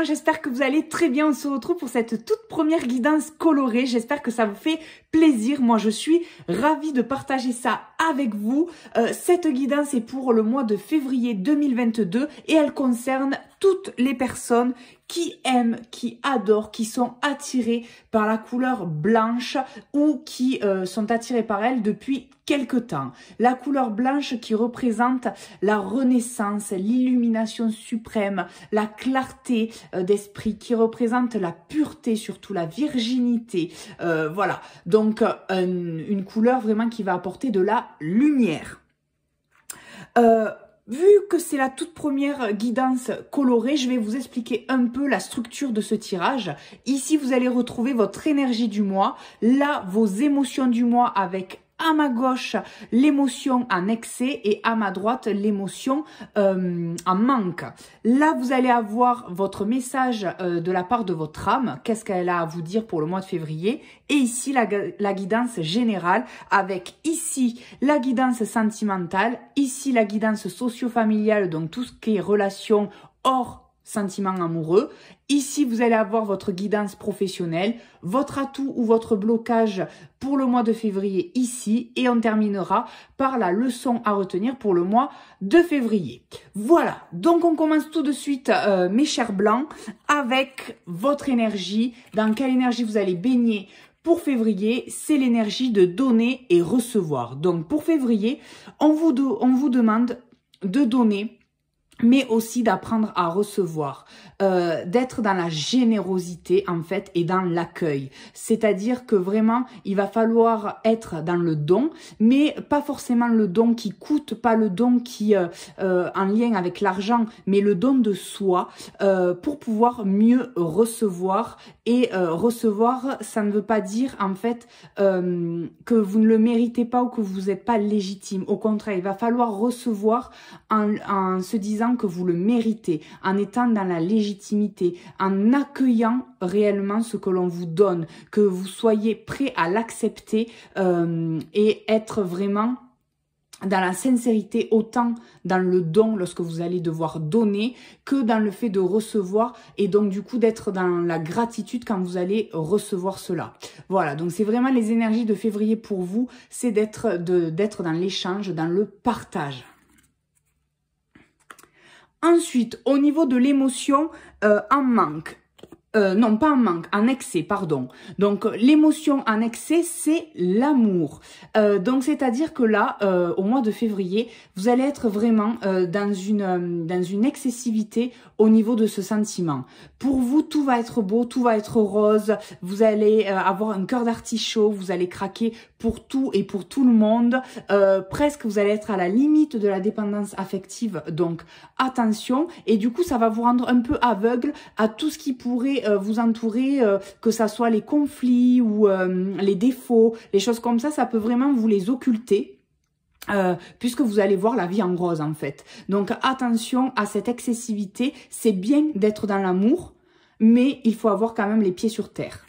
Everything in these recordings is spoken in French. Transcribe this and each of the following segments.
Hein, j'espère que vous allez très bien. On se retrouve pour cette toute première guidance colorée. J'espère que ça vous fait plaisir. Moi, je suis ravie de partager ça avec vous. Euh, cette guidance est pour le mois de février 2022 et elle concerne toutes les personnes qui aiment, qui adorent, qui sont attirées par la couleur blanche ou qui euh, sont attirées par elle depuis quelque temps. La couleur blanche qui représente la renaissance, l'illumination suprême, la clarté euh, d'esprit, qui représente la pureté, surtout la virginité. Euh, voilà, donc une couleur vraiment qui va apporter de la lumière. Vu que c'est la toute première guidance colorée, je vais vous expliquer un peu la structure de ce tirage. Ici, vous allez retrouver votre énergie du mois, là, vos émotions du mois avec à ma gauche l'émotion en excès et à ma droite l'émotion euh, en manque. Là, vous allez avoir votre message euh, de la part de votre âme, qu'est-ce qu'elle a à vous dire pour le mois de février, et ici la, la guidance générale avec ici la guidance sentimentale, ici la guidance socio-familiale, donc tout ce qui est relation hors sentiment amoureux. Ici, vous allez avoir votre guidance professionnelle, votre atout ou votre blocage pour le mois de février ici et on terminera par la leçon à retenir pour le mois de février. Voilà, donc on commence tout de suite, euh, mes chers blancs, avec votre énergie, dans quelle énergie vous allez baigner pour février, c'est l'énergie de donner et recevoir. Donc pour février, on vous, on vous demande de donner mais aussi d'apprendre à recevoir, euh, d'être dans la générosité en fait et dans l'accueil. C'est-à-dire que vraiment, il va falloir être dans le don, mais pas forcément le don qui coûte, pas le don qui euh, euh, en lien avec l'argent, mais le don de soi pour pouvoir mieux recevoir. Et recevoir, ça ne veut pas dire en fait que vous ne le méritez pas ou que vous n'êtes pas légitime. Au contraire, il va falloir recevoir en se disant que vous le méritez, en étant dans la légitimité, en accueillant réellement ce que l'on vous donne, que vous soyez prêt à l'accepter euh, et être vraiment dans la sincérité, autant dans le don lorsque vous allez devoir donner que dans le fait de recevoir et donc du coup d'être dans la gratitude quand vous allez recevoir cela. Voilà, donc c'est vraiment les énergies de février pour vous, c'est d'être dans l'échange, dans le partage. Ensuite, au niveau de l'émotion, euh, en manque. Euh, non, pas en manque, en excès, pardon. Donc euh, l'émotion en excès, c'est l'amour. Euh, donc c'est-à-dire que là, au mois de février, vous allez être vraiment dans, une, dans une excessivité au niveau de ce sentiment. Pour vous, tout va être beau, tout va être rose, vous allez avoir un cœur d'artichaut, vous allez craquer pour tout et pour tout le monde. presque, vous allez être à la limite de la dépendance affective, donc attention. Et du coup, ça va vous rendre un peu aveugle à tout ce qui pourrait euh, vous entourer, euh, que ce soit les conflits ou euh, les défauts, les choses comme ça, ça peut vraiment vous les occulter. puisque vous allez voir la vie en rose en fait. Donc attention à cette excessivité, c'est bien d'être dans l'amour, mais il faut avoir quand même les pieds sur terre.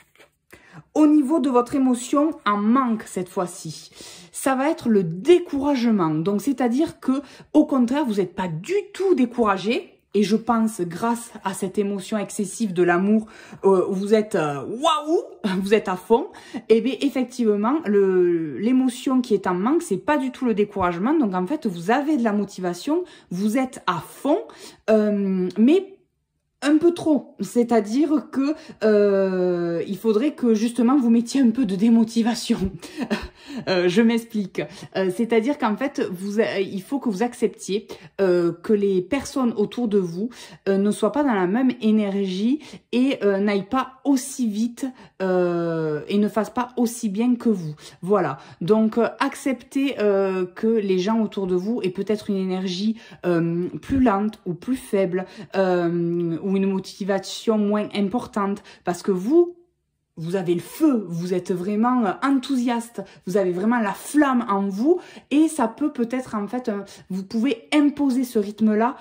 Au niveau de votre émotion, en manque cette fois-ci, ça va être le découragement. Donc c'est-à-dire que au contraire, vous n'êtes pas du tout découragé, et je pense, grâce à cette émotion excessive de l'amour, euh, vous êtes euh, waouh, vous êtes à fond. Et eh bien effectivement, l'émotion qui est en manque, c'est pas du tout le découragement. Donc en fait, vous avez de la motivation, vous êtes à fond, euh, mais un peu trop, c'est-à-dire que euh, il faudrait que justement vous mettiez un peu de démotivation. Euh, je m'explique. Euh, c'est-à-dire qu'en fait, il faut que vous acceptiez que les personnes autour de vous ne soient pas dans la même énergie et n'aillent pas aussi vite euh, et ne fasse pas aussi bien que vous. Voilà, donc euh, acceptez euh, que les gens autour de vous aient peut-être une énergie plus lente ou plus faible ou une motivation moins importante parce que vous, vous avez le feu, vous êtes vraiment enthousiaste, vous avez vraiment la flamme en vous et ça peut peut-être en fait, vous pouvez imposer ce rythme-là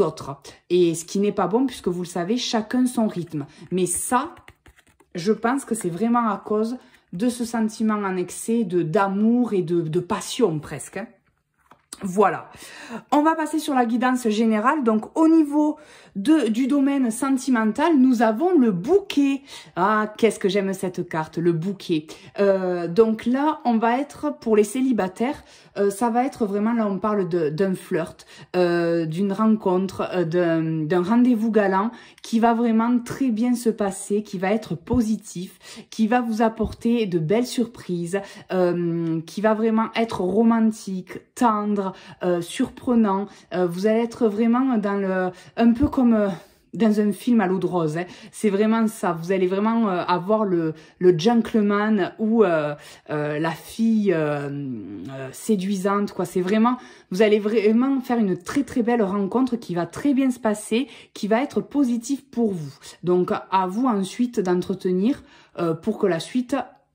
autres. Et ce qui n'est pas bon, puisque vous le savez, chacun son rythme. Mais ça, je pense que c'est vraiment à cause de ce sentiment en excès d'amour et de, de passion presque. Hein. Voilà. On va passer sur la guidance générale. Donc, au niveau de, du domaine sentimental, nous avons le bouquet. Ah, qu'est-ce que j'aime cette carte, le bouquet. Euh, donc là, on va être, pour les célibataires, euh, ça va être vraiment, là, on parle d'un flirt, euh, d'une rencontre, d'un rendez-vous galant qui va vraiment très bien se passer, qui va être positif, qui va vous apporter de belles surprises, qui va vraiment être romantique, tendre, euh, surprenant. Euh, vous allez être vraiment dans le, un peu comme euh, dans un film à l'eau de rose. Hein. C'est vraiment ça. Vous allez vraiment avoir le, le gentleman ou la fille séduisante. quoi. C'est vraiment, vous allez vraiment faire une très très belle rencontre qui va très bien se passer, qui va être positive pour vous. Donc à vous ensuite d'entretenir pour que la suite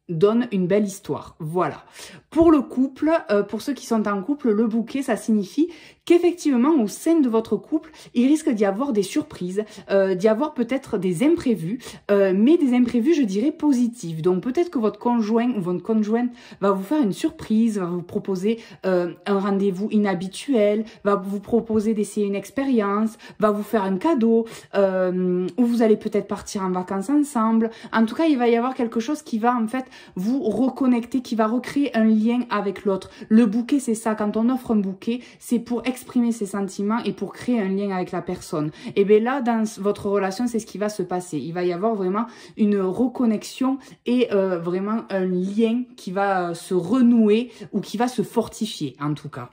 donne une belle histoire. Voilà. Pour le couple, euh, pour ceux qui sont en couple, le bouquet, ça signifie qu'effectivement, au sein de votre couple, il risque d'y avoir des surprises, euh, d'y avoir peut-être des imprévus, euh, mais des imprévus, je dirais, positifs. Donc peut-être que votre conjoint ou votre conjointe va vous faire une surprise, va vous proposer un rendez-vous inhabituel, va vous proposer d'essayer une expérience, va vous faire un cadeau, ou vous allez peut-être partir en vacances ensemble. En tout cas, il va y avoir quelque chose qui va en fait vous reconnecter, qui va recréer un lien avec l'autre. Le bouquet, c'est ça. Quand on offre un bouquet, c'est pour exprimer ses sentiments et pour créer un lien avec la personne. Et bien là, dans votre relation, c'est ce qui va se passer. Il va y avoir vraiment une reconnexion et euh, vraiment un lien qui va euh, se renouer ou qui va se fortifier, en tout cas.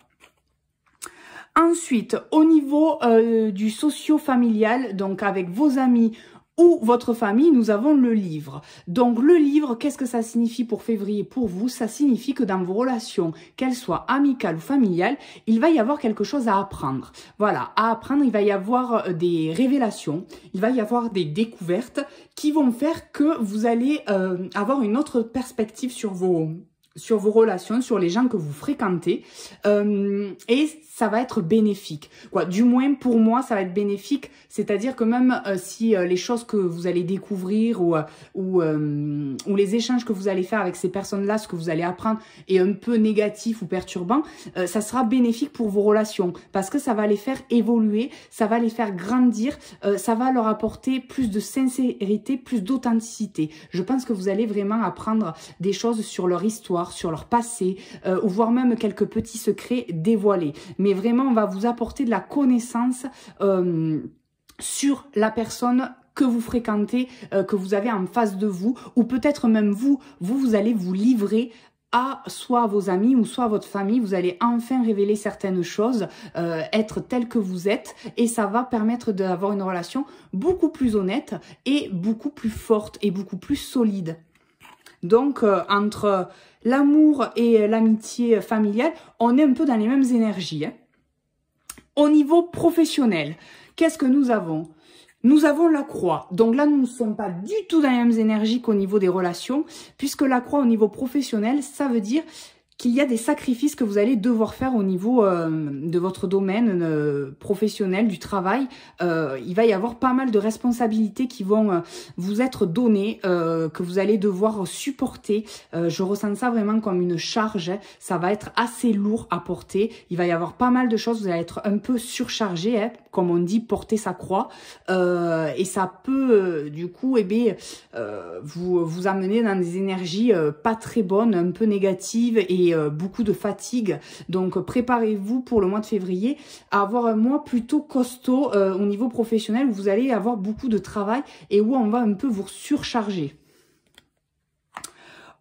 Ensuite, au niveau euh, du socio-familial, donc avec vos amis, ou votre famille, nous avons le livre. Donc le livre, qu'est-ce que ça signifie pour février pour vous Ça signifie que dans vos relations, qu'elles soient amicales ou familiales, il va y avoir quelque chose à apprendre. Voilà, à apprendre, il va y avoir euh, des révélations, il va y avoir des découvertes qui vont faire que vous allez euh, avoir une autre perspective sur vos sur vos relations, sur les gens que vous fréquentez, euh, et ça va être bénéfique. Quoi, du moins pour moi, ça va être bénéfique. C'est-à-dire que même euh, si euh, les choses que vous allez découvrir ou, ou, les échanges que vous allez faire avec ces personnes-là, ce que vous allez apprendre est un peu négatif ou perturbant, ça sera bénéfique pour vos relations parce que ça va les faire évoluer, ça va les faire grandir, ça va leur apporter plus de sincérité, plus d'authenticité. Je pense que vous allez vraiment apprendre des choses sur leur histoire sur leur passé, euh, ou voire même quelques petits secrets dévoilés. Mais vraiment, on va vous apporter de la connaissance euh, sur la personne que vous fréquentez, euh, que vous avez en face de vous, ou peut-être même vous, vous, allez vous livrer à soit vos amis ou soit votre famille, vous allez enfin révéler certaines choses, être tel que vous êtes, et ça va permettre d'avoir une relation beaucoup plus honnête et beaucoup plus forte et beaucoup plus solide. Donc, euh, entre l'amour et l'amitié familiale, on est un peu dans les mêmes énergies. Hein. Au niveau professionnel, qu'est-ce que nous avons nous avons la croix. Donc là, nous ne sommes pas du tout dans les mêmes énergies qu'au niveau des relations, puisque la croix au niveau professionnel, ça veut dire qu'il y a des sacrifices que vous allez devoir faire au niveau euh, de votre domaine euh, professionnel, du travail. Euh, il va y avoir pas mal de responsabilités qui vont vous être données, que vous allez devoir supporter. je ressens ça vraiment comme une charge. Ça va être assez lourd à porter. Il va y avoir pas mal de choses. Vous allez être un peu surchargé. Hein comme on dit, porter sa croix. Euh, et ça peut, euh, du coup, eh bien, euh, vous, vous amener dans des énergies pas très bonnes, un peu négatives et beaucoup de fatigue. Donc, préparez-vous pour le mois de février à avoir un mois plutôt costaud au niveau professionnel où vous allez avoir beaucoup de travail et où on va un peu vous surcharger.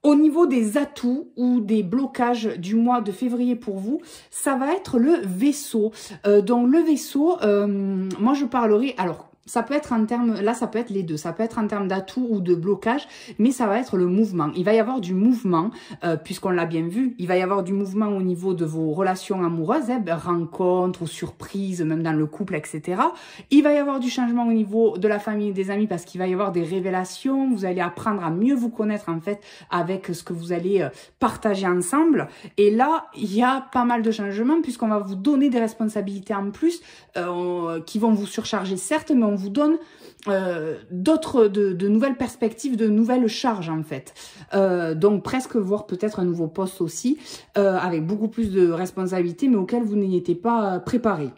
Au niveau des atouts ou des blocages du mois de février pour vous, ça va être le vaisseau. Euh, donc le vaisseau, euh, moi je parlerai, alors ça peut être en termes, là ça peut être les deux, ça peut être en termes d'atout ou de blocage, mais ça va être le mouvement. Il va y avoir du mouvement, euh, puisqu'on l'a bien vu, il va y avoir du mouvement au niveau de vos relations amoureuses, hein, ben, rencontres ou surprises, même dans le couple, etc. Il va y avoir du changement au niveau de la famille et des amis, parce qu'il va y avoir des révélations, vous allez apprendre à mieux vous connaître en fait avec ce que vous allez euh, partager ensemble. Et là, il y a pas mal de changements, puisqu'on va vous donner des responsabilités en plus, euh, qui vont vous surcharger certes, mais on vous donne euh, d'autres, de, nouvelles perspectives, de nouvelles charges en fait. Euh, donc presque voir peut-être un nouveau poste aussi, euh, avec beaucoup plus de responsabilités, mais auquel vous n'y étiez pas préparé.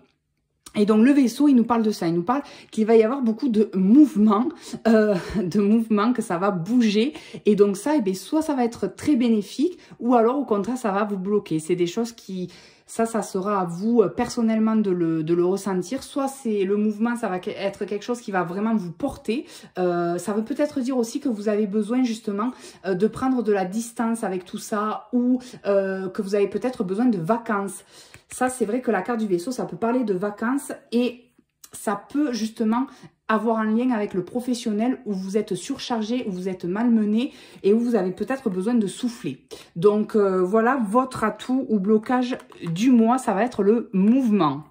Et donc le vaisseau, il nous parle de ça, il nous parle qu'il va y avoir beaucoup de mouvements, de mouvements, que ça va bouger. Et donc ça, et eh bien, soit ça va être très bénéfique, ou alors au contraire, ça va vous bloquer. C'est des choses qui, ça, ça sera à vous euh, personnellement de le, ressentir. Soit c'est le mouvement, ça va être quelque chose qui va vraiment vous porter. Euh, ça veut peut-être dire aussi que vous avez besoin justement euh, de prendre de la distance avec tout ça ou que vous avez peut-être besoin de vacances. Ça, c'est vrai que la carte du vaisseau, ça peut parler de vacances et ça peut justement avoir un lien avec le professionnel où vous êtes surchargé, où vous êtes malmené et où vous avez peut-être besoin de souffler. Donc euh, voilà votre atout ou blocage du mois, ça va être le mouvement.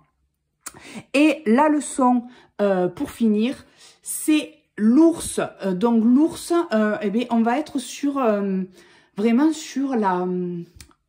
Et la leçon euh, pour finir, c'est l'ours. Euh, donc l'ours, eh on va être sur vraiment sur la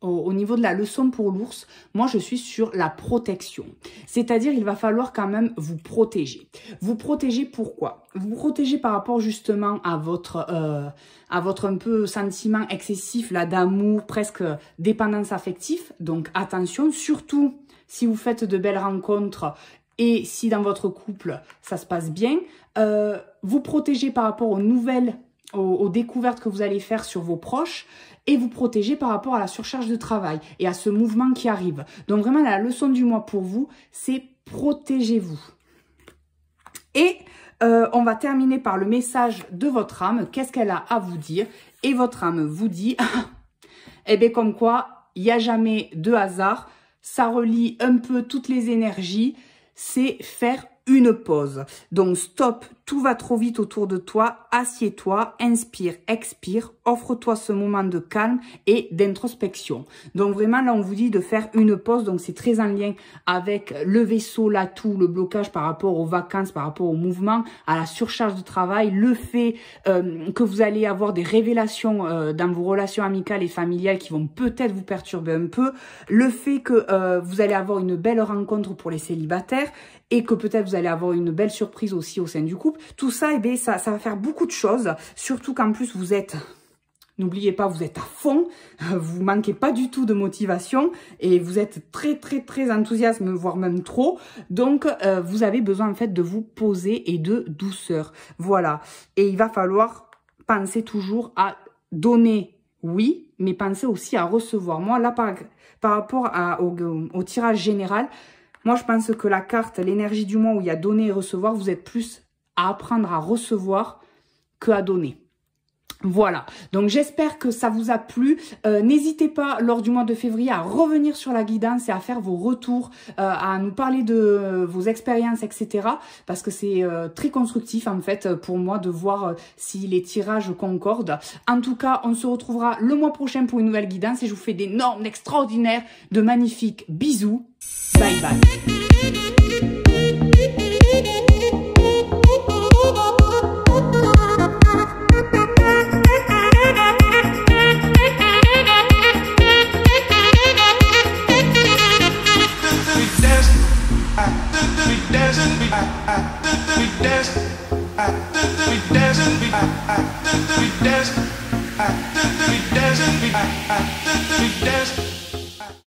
au niveau de la leçon pour l'ours, moi je suis sur la protection. C'est-à-dire il va falloir quand même vous protéger. Vous protéger pourquoi Vous protéger par rapport justement à votre euh, à votre un peu sentiment excessif là d'amour, presque dépendance affective. Donc attention, surtout si vous faites de belles rencontres et si dans votre couple ça se passe bien, euh, vous protéger par rapport aux nouvelles aux, découvertes que vous allez faire sur vos proches et vous protéger par rapport à la surcharge de travail et à ce mouvement qui arrive. Donc vraiment, la leçon du mois pour vous, c'est protégez-vous. Et euh, on va terminer par le message de votre âme. Qu'est-ce qu'elle a à vous dire Et votre âme vous dit, eh bien comme quoi, il n'y a jamais de hasard. Ça relie un peu toutes les énergies. C'est faire une pause. Donc stop tout va trop vite autour de toi. Assieds-toi, inspire, expire. Offre-toi ce moment de calme et d'introspection. Donc vraiment, là, on vous dit de faire une pause. Donc c'est très en lien avec le vaisseau, l'atout, le blocage par rapport aux vacances, par rapport au mouvement, à la surcharge de travail, le fait euh, que vous allez avoir des révélations euh, dans vos relations amicales et familiales qui vont peut-être vous perturber un peu, le fait que euh, vous allez avoir une belle rencontre pour les célibataires et que peut-être vous allez avoir une belle surprise aussi au sein du couple. Tout eh ça, ça, va faire beaucoup de choses. Surtout qu'en plus, vous êtes N'oubliez pas, vous êtes à fond, vous manquez pas du tout de motivation et vous êtes très très très enthousiaste, voire même trop. Donc euh, vous avez besoin en fait de vous poser et de douceur. Voilà. Et il va falloir penser toujours à donner, oui, mais penser aussi à recevoir. Moi là par, rapport au, au tirage général, moi je pense que la carte, l'énergie du mois où il y a donner et recevoir, vous êtes plus à apprendre à recevoir que à donner. Voilà, donc j'espère que ça vous a plu. Euh, n'hésitez pas lors du mois de février à revenir sur la guidance et à faire vos retours, euh, à nous parler de vos expériences, etc. Parce que c'est euh, très constructif en fait pour moi de voir si les tirages concordent. En tout cas, on se retrouvera le mois prochain pour une nouvelle guidance et je vous fais d'énormes, extraordinaires, de magnifiques bisous. Bye bye.